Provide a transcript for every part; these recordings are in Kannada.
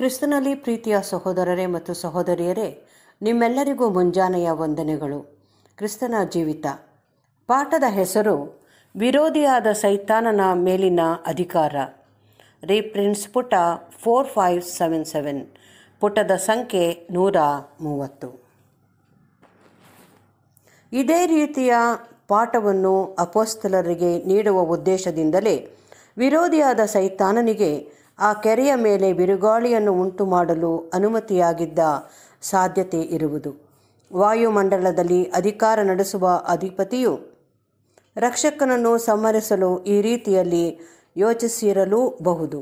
ಕ್ರಿಸ್ತನಲ್ಲಿ ಪ್ರೀತಿಯ ಸಹೋದರರೇ ಮತ್ತು ಸಹೋದರಿಯರೇ ನಿಮ್ಮೆಲ್ಲರಿಗೂ ಮುಂಜಾನೆಯ ವಂದನೆಗಳು ಕ್ರಿಸ್ತನ ಜೀವಿತ ಪಾಠದ ಹೆಸರು ವಿರೋಧಿಯಾದ ಸೈತಾನನ ಮೇಲಿನ ಅಧಿಕಾರ ರೀಪ್ರಿನ್ಸ್ ಪುಟ ಫೋರ್ ಫೈವ್ ಸೆವೆನ್ ಸೆವೆನ್ ಪುಟದ ಸಂಖ್ಯೆ ನೂರ ಮೂವತ್ತು ಇದೇ ರೀತಿಯ ಪಾಠವನ್ನು ಅಪೋಸ್ತಲರಿಗೆ ನೀಡುವ ಉದ್ದೇಶದಿಂದಲೇ ವಿರೋಧಿಯಾದ ಸೈತಾನನಿಗೆ ಆ ಕೆರೆಯ ಮೇಲೆ ಬಿರುಗಾಳಿಯನ್ನು ಉಂಟು ಮಾಡಲು ಅನುಮತಿಯಾಗಿದ್ದ ಸಾಧ್ಯತೆ ಇರುವುದು ವಾಯುಮಂಡಲದಲ್ಲಿ ಅಧಿಕಾರ ನಡೆಸುವ ಅಧಿಪತಿಯು ರಕ್ಷಕನನ್ನು ಸಂಹರಿಸಲು ಈ ರೀತಿಯಲ್ಲಿ ಯೋಚಿಸಿರಲೂ ಬಹುದು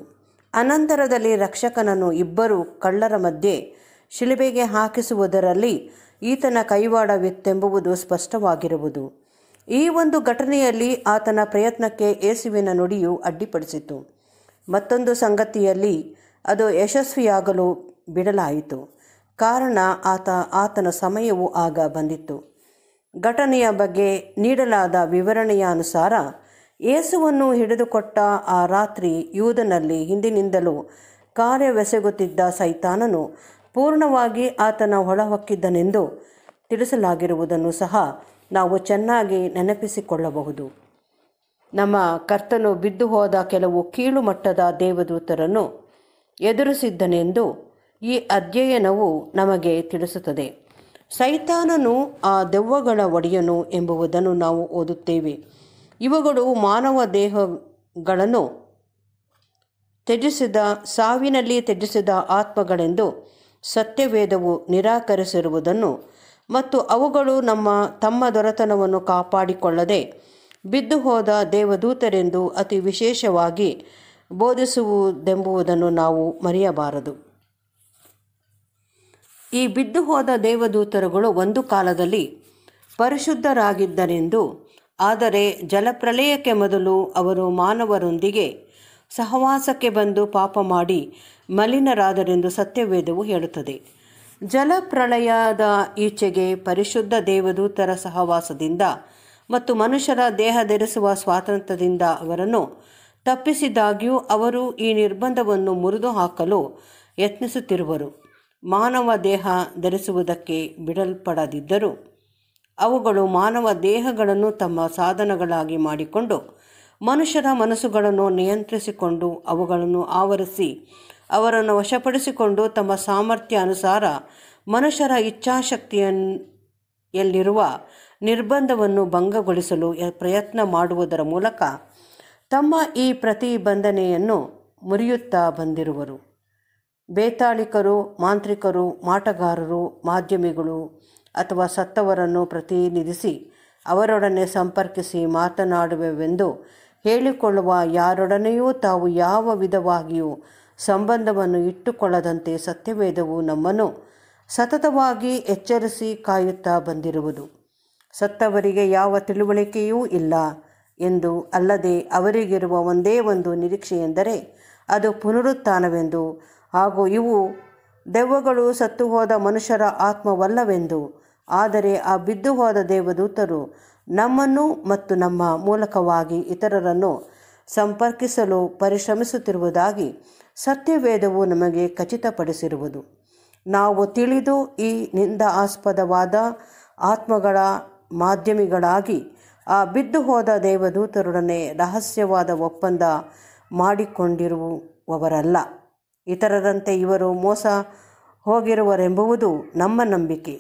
ಅನಂತರದಲ್ಲಿ ರಕ್ಷಕನನ್ನು ಇಬ್ಬರು ಕಳ್ಳರ ಮಧ್ಯೆ ಶಿಲುಬೆಗೆ ಹಾಕಿಸುವುದರಲ್ಲಿ ಈತನ ಕೈವಾಡವಿತ್ತೆಂಬುವುದು ಸ್ಪಷ್ಟವಾಗಿರುವುದು ಈ ಒಂದು ಘಟನೆಯಲ್ಲಿ ಆತನ ಪ್ರಯತ್ನಕ್ಕೆ ಏಸುವಿನ ನುಡಿಯು ಅಡ್ಡಿಪಡಿಸಿತು ಮತ್ತೊಂದು ಸಂಗತಿಯಲ್ಲಿ ಅದು ಯಶಸ್ವಿಯಾಗಲು ಬಿಡಲಾಯಿತು ಕಾರಣ ಆತ ಆತನ ಸಮಯವು ಆಗ ಬಂದಿತ್ತು ಘಟನೆಯ ಬಗ್ಗೆ ನೀಡಲಾದ ವಿವರಣೆಯ ಅನುಸಾರ ಯೇಸುವನ್ನು ಹಿಡಿದುಕೊಟ್ಟ ಆ ರಾತ್ರಿ ಯೂದನಲ್ಲಿ ಹಿಂದಿನಿಂದಲೂ ಕಾರ್ಯವೆಸಗುತ್ತಿದ್ದ ಸೈತಾನನು ಪೂರ್ಣವಾಗಿ ಆತನ ಒಳಹೊಕ್ಕಿದ್ದನೆಂದು ತಿಳಿಸಲಾಗಿರುವುದನ್ನು ಸಹ ನಾವು ಚೆನ್ನಾಗಿ ನೆನಪಿಸಿಕೊಳ್ಳಬಹುದು ನಮ್ಮ ಕರ್ತನು ಬಿದ್ದು ಹೋದ ಕೆಲವು ಕೀಳು ಮಟ್ಟದ ದೇವದೂತರನ್ನು ಎದುರಿಸಿದ್ದನೆಂದು ಈ ಅಧ್ಯಯನವು ನಮಗೆ ತಿಳಿಸುತ್ತದೆ ಸೈತಾನನು ಆ ದೆವ್ವಗಳ ಒಡೆಯನು ಎಂಬುವುದನ್ನು ನಾವು ಓದುತ್ತೇವೆ ಇವುಗಳು ಮಾನವ ದೇಹಗಳನ್ನು ತ್ಯಜಿಸಿದ ಸಾವಿನಲ್ಲಿ ತ್ಯಜಿಸಿದ ಆತ್ಮಗಳೆಂದು ಸತ್ಯವೇದವು ನಿರಾಕರಿಸಿರುವುದನ್ನು ಮತ್ತು ಅವುಗಳು ನಮ್ಮ ತಮ್ಮ ದೊರೆತನವನ್ನು ಕಾಪಾಡಿಕೊಳ್ಳದೆ ಬಿದ್ದು ಹೋದ ದೇವದೂತರೆಂದು ಅತಿ ವಿಶೇಷವಾಗಿ ಬೋಧಿಸುವುದೆಂಬುವುದನ್ನು ನಾವು ಮರೆಯಬಾರದು ಈ ಬಿದ್ದು ಹೋದ ದೇವದೂತರುಗಳು ಒಂದು ಕಾಲದಲ್ಲಿ ಪರಿಶುದ್ಧರಾಗಿದ್ದರೆಂದು ಆದರೆ ಜಲಪ್ರಲಯಕ್ಕೆ ಮೊದಲು ಅವರು ಮಾನವರೊಂದಿಗೆ ಸಹವಾಸಕ್ಕೆ ಬಂದು ಪಾಪ ಮಾಡಿ ಮಲಿನರಾದರೆಂದು ಸತ್ಯವೇದವು ಹೇಳುತ್ತದೆ ಜಲಪ್ರಳಯದ ಈಚೆಗೆ ಪರಿಶುದ್ಧ ದೇವದೂತರ ಸಹವಾಸದಿಂದ ಮತ್ತು ಮನುಷ್ಯರ ದೇಹ ಧರಿಸುವ ಸ್ವಾತಂತ್ರ್ಯದಿಂದ ಅವರನ್ನು ತಪ್ಪಿಸಿದಾಗ್ಯೂ ಅವರು ಈ ನಿರ್ಬಂಧವನ್ನು ಮುರಿದು ಹಾಕಲು ಯತ್ನಿಸುತ್ತಿರುವರು ಮಾನವ ದೇಹ ಧರಿಸುವುದಕ್ಕೆ ಬಿಡಲ್ಪಡದಿದ್ದರು ಅವುಗಳು ಮಾನವ ದೇಹಗಳನ್ನು ತಮ್ಮ ಸಾಧನಗಳಾಗಿ ಮಾಡಿಕೊಂಡು ಮನುಷ್ಯರ ಮನಸ್ಸುಗಳನ್ನು ನಿಯಂತ್ರಿಸಿಕೊಂಡು ಅವುಗಳನ್ನು ಆವರಿಸಿ ಅವರನ್ನು ವಶಪಡಿಸಿಕೊಂಡು ತಮ್ಮ ಸಾಮರ್ಥ್ಯ ಅನುಸಾರ ಮನುಷ್ಯರ ಇಚ್ಛಾಶಕ್ತಿಯನ್ನು ಯಲ್ಲಿರುವ ನಿರ್ಬಂಧವನ್ನು ಭಂಗಗೊಳಿಸಲು ಪ್ರಯತ್ನ ಮಾಡುವುದರ ಮೂಲಕ ತಮ್ಮ ಈ ಪ್ರತಿಬಂಧನೆಯನ್ನು ಮುರಿಯುತ್ತಾ ಬಂದಿರುವರು ಬೇತಾಳಿಕರು ಮಾಂತ್ರಿಕರು ಮಾಟಗಾರರು ಮಾಧ್ಯಮಿಗಳು ಅಥವಾ ಸತ್ತವರನ್ನು ಪ್ರತಿನಿಧಿಸಿ ಅವರೊಡನೆ ಸಂಪರ್ಕಿಸಿ ಮಾತನಾಡುವೆವೆಂದು ಹೇಳಿಕೊಳ್ಳುವ ಯಾರೊಡನೆಯೂ ತಾವು ಯಾವ ವಿಧವಾಗಿಯೂ ಸಂಬಂಧವನ್ನು ಇಟ್ಟುಕೊಳ್ಳದಂತೆ ಸತ್ಯವೇದವು ನಮ್ಮನ್ನು ಸತತವಾಗಿ ಎಚ್ಚರಿಸಿ ಕಾಯುತ್ತಾ ಬಂದಿರುವುದು ಸತ್ತವರಿಗೆ ಯಾವ ತಿಳುವಳಿಕೆಯೂ ಇಲ್ಲ ಎಂದು ಅಲ್ಲದೆ ಅವರಿಗಿರುವ ಒಂದೇ ಒಂದು ನಿರೀಕ್ಷೆಯೆಂದರೆ ಅದು ಪುನರುತ್ಥಾನವೆಂದು ಹಾಗೂ ಇವು ದೆವ್ವಗಳು ಸತ್ತು ಹೋದ ಮನುಷ್ಯರ ಆತ್ಮವಲ್ಲವೆಂದು ಆದರೆ ಆ ಬಿದ್ದು ಹೋದ ದೇವದೂತರು ನಮ್ಮನ್ನು ಮತ್ತು ನಮ್ಮ ಮೂಲಕವಾಗಿ ಇತರರನ್ನು ಸಂಪರ್ಕಿಸಲು ಪರಿಶ್ರಮಿಸುತ್ತಿರುವುದಾಗಿ ಸತ್ಯವೇದವು ನಮಗೆ ಖಚಿತಪಡಿಸಿರುವುದು ನಾವು ತಿಳಿದು ಈ ನಿಂದ ಆಸ್ಪದವಾದ ಆತ್ಮಗಳ ಮಾಧ್ಯಮಿಗಳಾಗಿ ಆ ಬಿದ್ದು ಹೋದ ದೇವದೂತರೊಡನೆ ರಹಸ್ಯವಾದ ಒಪ್ಪಂದ ಮಾಡಿಕೊಂಡಿರುವವರಲ್ಲ ಇತರರಂತೆ ಇವರು ಮೋಸ ಹೋಗಿರುವರೆಂಬುವುದು ನಮ್ಮ ನಂಬಿಕೆ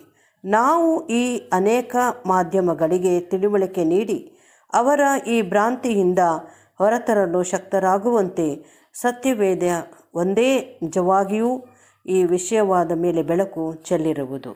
ನಾವು ಈ ಅನೇಕ ಮಾಧ್ಯಮಗಳಿಗೆ ತಿಳುವಳಿಕೆ ನೀಡಿ ಅವರ ಈ ಭ್ರಾಂತಿಯಿಂದ ಹೊರತರಲು ಶಕ್ತರಾಗುವಂತೆ ಸತ್ಯವೇದ ಒಂದೇ ನಿಜವಾಗಿಯೂ ಈ ವಿಷಯವಾದ ಮೇಲೆ ಬೆಳಕು ಚೆಲ್ಲಿರುವುದು